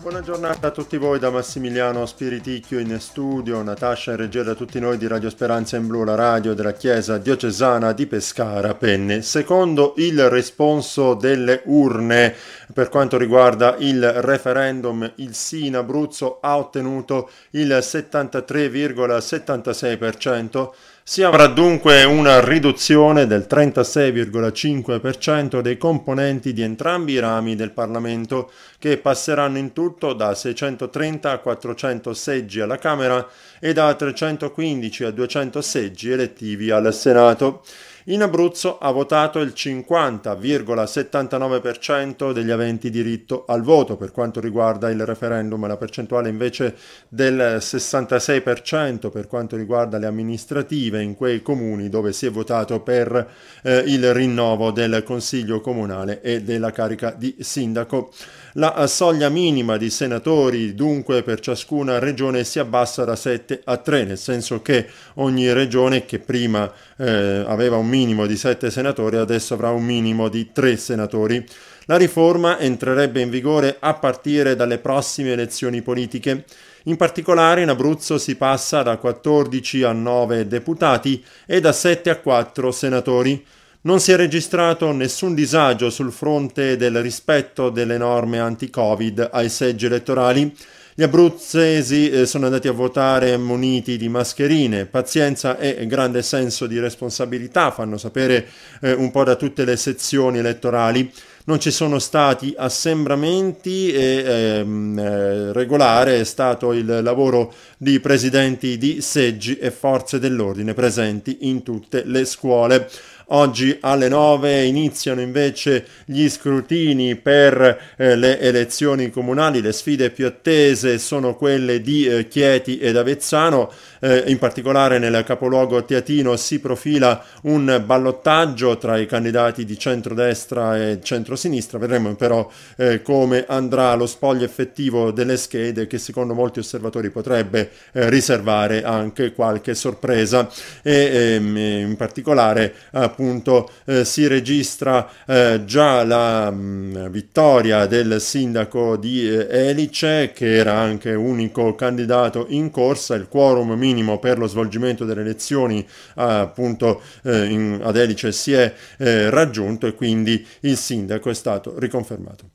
Buona giornata a tutti voi da Massimiliano Spiriticchio in studio, Natascia in regia da tutti noi di Radio Speranza in Blu, la radio della Chiesa diocesana di Pescara Penne. Secondo il responso delle urne per quanto riguarda il referendum, il sì in Abruzzo ha ottenuto il 73,76% si avrà dunque una riduzione del 36,5% dei componenti di entrambi i rami del Parlamento, che passeranno in tutto da 630 a 400 seggi alla Camera e da 315 a 200 seggi elettivi al Senato in Abruzzo ha votato il 50,79% degli aventi diritto al voto per quanto riguarda il referendum, la percentuale invece del 66% per quanto riguarda le amministrative in quei comuni dove si è votato per eh, il rinnovo del Consiglio comunale e della carica di sindaco. La soglia minima di senatori dunque per ciascuna regione si abbassa da 7 a 3, nel senso che ogni regione che prima eh, aveva un minimo di 7 senatori, adesso avrà un minimo di 3 senatori. La riforma entrerebbe in vigore a partire dalle prossime elezioni politiche. In particolare in Abruzzo si passa da 14 a 9 deputati e da 7 a 4 senatori. Non si è registrato nessun disagio sul fronte del rispetto delle norme anti-Covid ai seggi elettorali. Gli abruzzesi eh, sono andati a votare muniti di mascherine, pazienza e grande senso di responsabilità, fanno sapere eh, un po' da tutte le sezioni elettorali non ci sono stati assembramenti e ehm, eh, regolare è stato il lavoro di presidenti di seggi e forze dell'ordine presenti in tutte le scuole. Oggi alle 9 iniziano invece gli scrutini per eh, le elezioni comunali. Le sfide più attese sono quelle di eh, Chieti ed Avezzano. Eh, in particolare nel capoluogo teatino si profila un ballottaggio tra i candidati di centrodestra e centrosinistra. Vedremo però eh, come andrà lo spoglio effettivo delle schede che secondo molti osservatori potrebbe eh, riservare anche qualche sorpresa e ehm, in particolare appunto appunto eh, si registra eh, già la mh, mm, vittoria del sindaco di eh, Elice che era anche unico candidato in corsa, il quorum minimo per lo svolgimento delle elezioni eh, appunto eh, in, ad Elice si è eh, raggiunto e quindi il sindaco è stato riconfermato.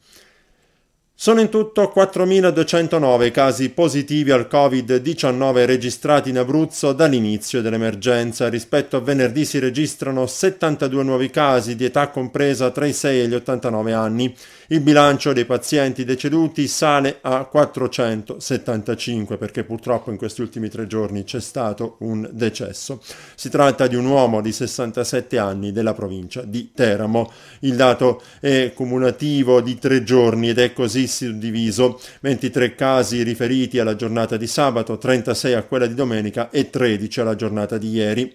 Sono in tutto 4.209 i casi positivi al Covid-19 registrati in Abruzzo dall'inizio dell'emergenza. Rispetto a venerdì si registrano 72 nuovi casi di età compresa tra i 6 e gli 89 anni. Il bilancio dei pazienti deceduti sale a 475 perché purtroppo in questi ultimi tre giorni c'è stato un decesso. Si tratta di un uomo di 67 anni della provincia di Teramo. Il dato è cumulativo di tre giorni ed è così suddiviso 23 casi riferiti alla giornata di sabato, 36 a quella di domenica e 13 alla giornata di ieri.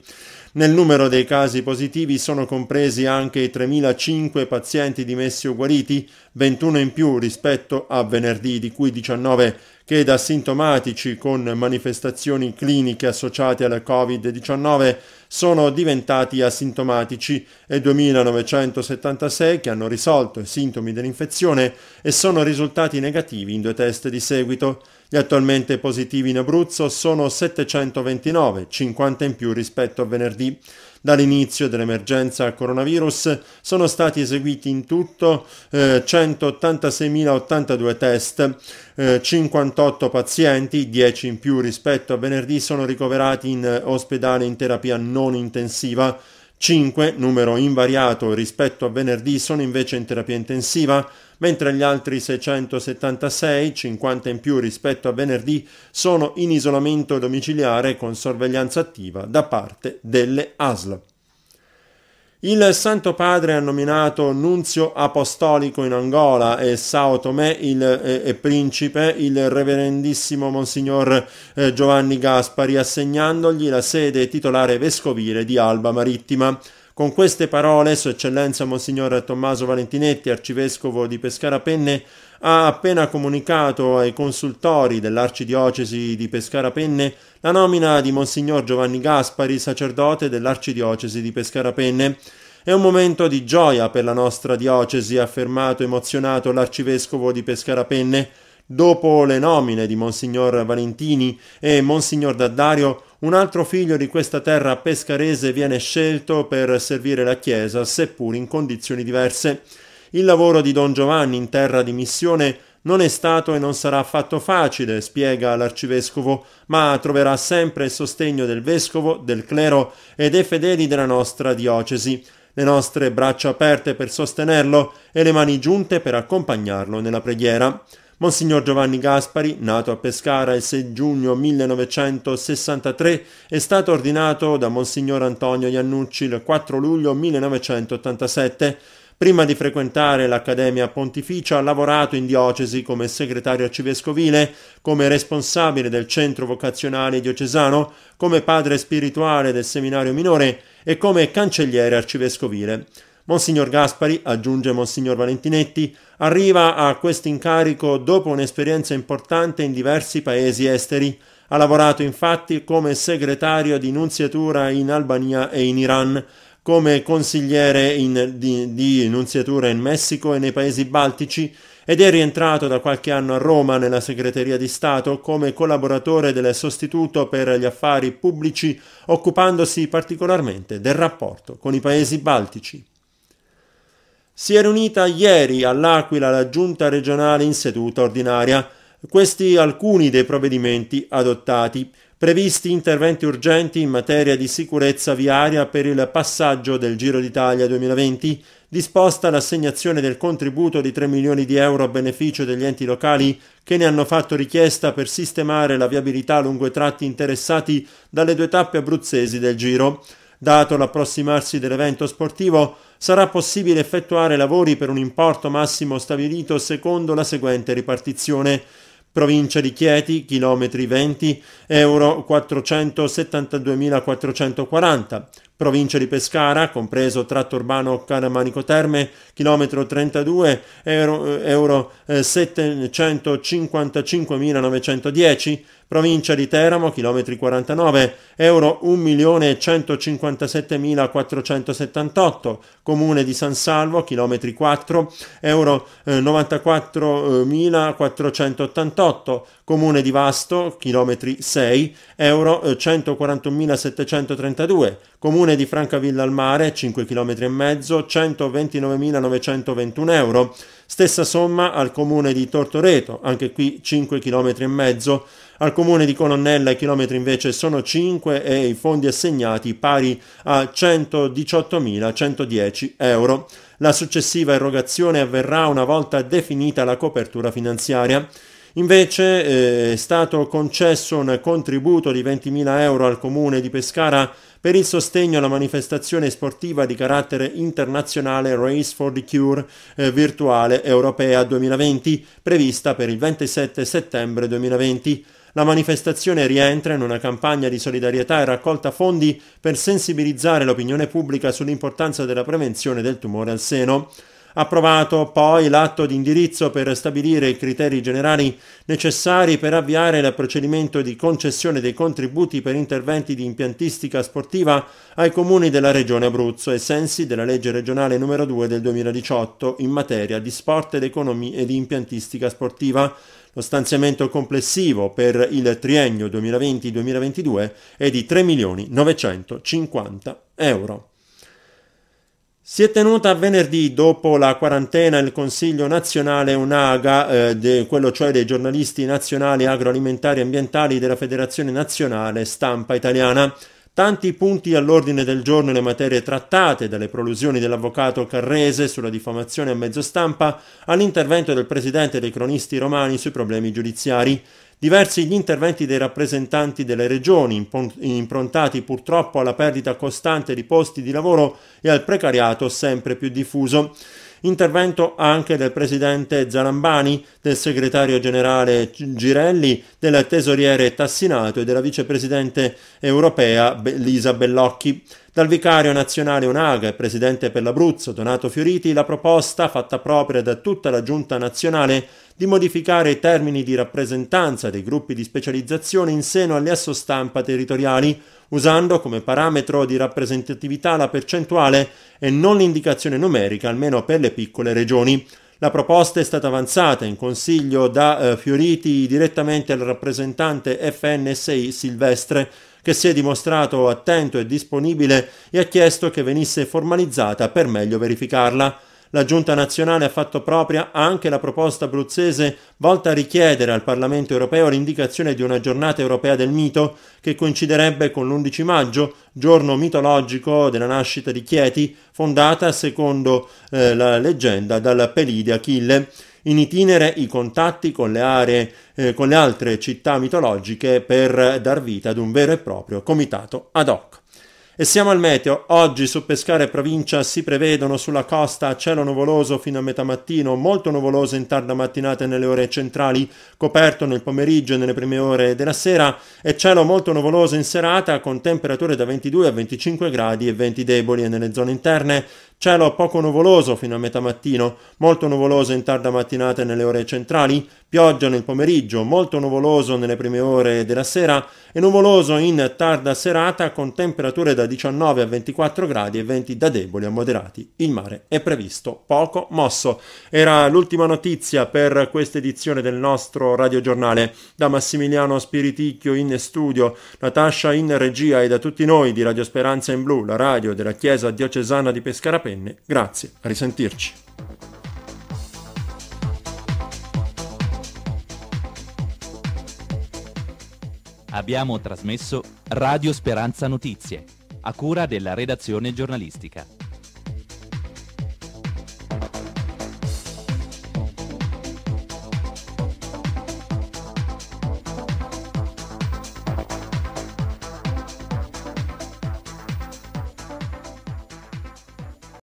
Nel numero dei casi positivi sono compresi anche i 3.005 pazienti dimessi o guariti, 21 in più rispetto a venerdì, di cui 19 che da sintomatici con manifestazioni cliniche associate alla Covid-19 sono diventati asintomatici e 2.976 che hanno risolto i sintomi dell'infezione e sono risultati negativi in due test di seguito. Gli attualmente positivi in Abruzzo sono 729, 50 in più rispetto a venerdì. Dall'inizio dell'emergenza coronavirus sono stati eseguiti in tutto eh, 186.082 test, eh, 58 pazienti, 10 in più rispetto a venerdì, sono ricoverati in ospedale in terapia non intensiva, 5, numero invariato rispetto a venerdì, sono invece in terapia intensiva, mentre gli altri 676, 50 in più rispetto a venerdì, sono in isolamento domiciliare con sorveglianza attiva da parte delle ASL. Il Santo Padre ha nominato nunzio apostolico in Angola e Sao Tomé il, e, e principe il reverendissimo Monsignor eh, Giovanni Gaspari assegnandogli la sede titolare vescovile di Alba Marittima. Con queste parole, Sua Eccellenza Monsignor Tommaso Valentinetti, arcivescovo di Pescara Penne, ha appena comunicato ai consultori dell'arcidiocesi di Pescara Penne la nomina di Monsignor Giovanni Gaspari, sacerdote dell'arcidiocesi di Pescara Penne. È un momento di gioia per la nostra diocesi, ha affermato emozionato l'arcivescovo di Pescara Penne. Dopo le nomine di Monsignor Valentini e Monsignor Daddario, un altro figlio di questa terra pescarese viene scelto per servire la Chiesa, seppur in condizioni diverse. Il lavoro di Don Giovanni in terra di missione non è stato e non sarà affatto facile, spiega l'arcivescovo, ma troverà sempre il sostegno del vescovo, del clero e dei fedeli della nostra diocesi, le nostre braccia aperte per sostenerlo e le mani giunte per accompagnarlo nella preghiera. Monsignor Giovanni Gaspari, nato a Pescara il 6 giugno 1963, è stato ordinato da Monsignor Antonio Iannucci il 4 luglio 1987. Prima di frequentare l'Accademia Pontificia ha lavorato in diocesi come segretario arcivescovile, come responsabile del centro vocazionale diocesano, come padre spirituale del seminario minore e come cancelliere arcivescovile. Monsignor Gaspari, aggiunge Monsignor Valentinetti, arriva a questo incarico dopo un'esperienza importante in diversi paesi esteri. Ha lavorato infatti come segretario di nunziatura in Albania e in Iran, come consigliere in, di, di nunziatura in Messico e nei paesi baltici ed è rientrato da qualche anno a Roma nella segreteria di Stato come collaboratore del sostituto per gli affari pubblici, occupandosi particolarmente del rapporto con i paesi baltici. Si è riunita ieri all'Aquila la giunta regionale in seduta ordinaria. Questi alcuni dei provvedimenti adottati. Previsti interventi urgenti in materia di sicurezza viaria per il passaggio del Giro d'Italia 2020, disposta l'assegnazione del contributo di 3 milioni di euro a beneficio degli enti locali che ne hanno fatto richiesta per sistemare la viabilità lungo i tratti interessati dalle due tappe abruzzesi del Giro. Dato l'approssimarsi dell'evento sportivo, sarà possibile effettuare lavori per un importo massimo stabilito secondo la seguente ripartizione. Provincia di Chieti, chilometri 20, euro 472.440, provincia di Pescara, compreso tratto urbano Canamanico Terme, chilometro 32, euro, euro eh, 755.910, eh, provincia di Teramo, chilometri 49, euro 1.157.478, comune di San Salvo, chilometri 4, euro 94.488, eh, Comune di Vasto, chilometri 6, euro 141.732. Eh, Comune di Francavilla al Mare, 5 km e mezzo, 129.921 euro. Stessa somma al Comune di Tortoreto, anche qui 5 km e mezzo. Al Comune di Colonnella i chilometri invece sono 5 e i fondi assegnati pari a 118.110 euro. La successiva erogazione avverrà una volta definita la copertura finanziaria. Invece eh, è stato concesso un contributo di 20.000 euro al comune di Pescara per il sostegno alla manifestazione sportiva di carattere internazionale Race for the Cure eh, virtuale europea 2020 prevista per il 27 settembre 2020. La manifestazione rientra in una campagna di solidarietà e raccolta fondi per sensibilizzare l'opinione pubblica sull'importanza della prevenzione del tumore al seno approvato poi l'atto di indirizzo per stabilire i criteri generali necessari per avviare il procedimento di concessione dei contributi per interventi di impiantistica sportiva ai comuni della Regione Abruzzo, ai sensi della legge regionale numero 2 del 2018 in materia di sport ed economia e di impiantistica sportiva. Lo stanziamento complessivo per il triennio 2020-2022 è di 3.950 euro. Si è tenuta venerdì dopo la quarantena il Consiglio nazionale UNAGA, eh, de, quello cioè dei giornalisti nazionali agroalimentari e ambientali della Federazione Nazionale Stampa Italiana. Tanti punti all'ordine del giorno le materie trattate, dalle prolusioni dell'avvocato Carrese sulla diffamazione a mezzo stampa all'intervento del presidente dei cronisti romani sui problemi giudiziari. Diversi gli interventi dei rappresentanti delle regioni, improntati purtroppo alla perdita costante di posti di lavoro e al precariato sempre più diffuso. Intervento anche del presidente Zalambani, del segretario generale Girelli, della tesoriere Tassinato e della vicepresidente europea Lisa Bellocchi. Dal vicario nazionale Onaga e presidente per l'Abruzzo Donato Fioriti la proposta, fatta propria da tutta la giunta nazionale, di modificare i termini di rappresentanza dei gruppi di specializzazione in seno alle assostampa territoriali, usando come parametro di rappresentatività la percentuale e non l'indicazione numerica, almeno per le piccole regioni. La proposta è stata avanzata in consiglio da eh, Fioriti direttamente al rappresentante FNSI Silvestre, che si è dimostrato attento e disponibile e ha chiesto che venisse formalizzata per meglio verificarla. La Giunta nazionale ha fatto propria anche la proposta abruzzese volta a richiedere al Parlamento europeo l'indicazione di una giornata europea del mito che coinciderebbe con l'11 maggio, giorno mitologico della nascita di Chieti, fondata secondo eh, la leggenda dal Pelide Achille. In itinere i contatti con le, aree, eh, con le altre città mitologiche per dar vita ad un vero e proprio comitato ad hoc. E siamo al meteo. Oggi su Pescara e provincia si prevedono sulla costa cielo nuvoloso fino a metà mattino, molto nuvoloso in tarda mattinata e nelle ore centrali, coperto nel pomeriggio e nelle prime ore della sera e cielo molto nuvoloso in serata con temperature da 22 a 25 gradi e venti deboli e nelle zone interne Cielo poco nuvoloso fino a metà mattino, molto nuvoloso in tarda mattinata e nelle ore centrali, pioggia nel pomeriggio, molto nuvoloso nelle prime ore della sera e nuvoloso in tarda serata con temperature da 19 a 24 gradi e venti da deboli a moderati. Il mare è previsto poco mosso. Era l'ultima notizia per questa edizione del nostro radiogiornale. Da Massimiliano Spiriticchio in studio, Natascia in regia e da tutti noi di Radio Speranza in Blu, la radio della Chiesa Diocesana di Pescarapè, penne. Grazie, a risentirci. Abbiamo trasmesso Radio Speranza Notizie, a cura della redazione giornalistica.